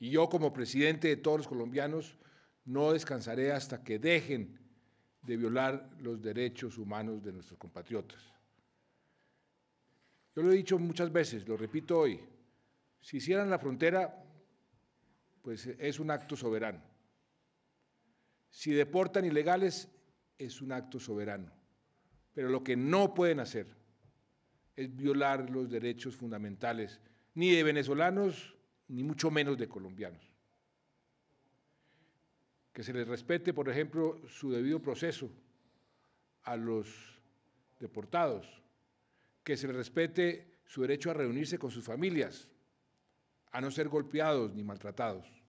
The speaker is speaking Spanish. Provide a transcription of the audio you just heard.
Y yo como presidente de todos los colombianos no descansaré hasta que dejen de violar los derechos humanos de nuestros compatriotas. Yo lo he dicho muchas veces, lo repito hoy, si cierran la frontera, pues es un acto soberano. Si deportan ilegales, es un acto soberano. Pero lo que no pueden hacer es violar los derechos fundamentales, ni de venezolanos, ni mucho menos de colombianos. Que se les respete, por ejemplo, su debido proceso a los deportados, que se les respete su derecho a reunirse con sus familias, a no ser golpeados ni maltratados.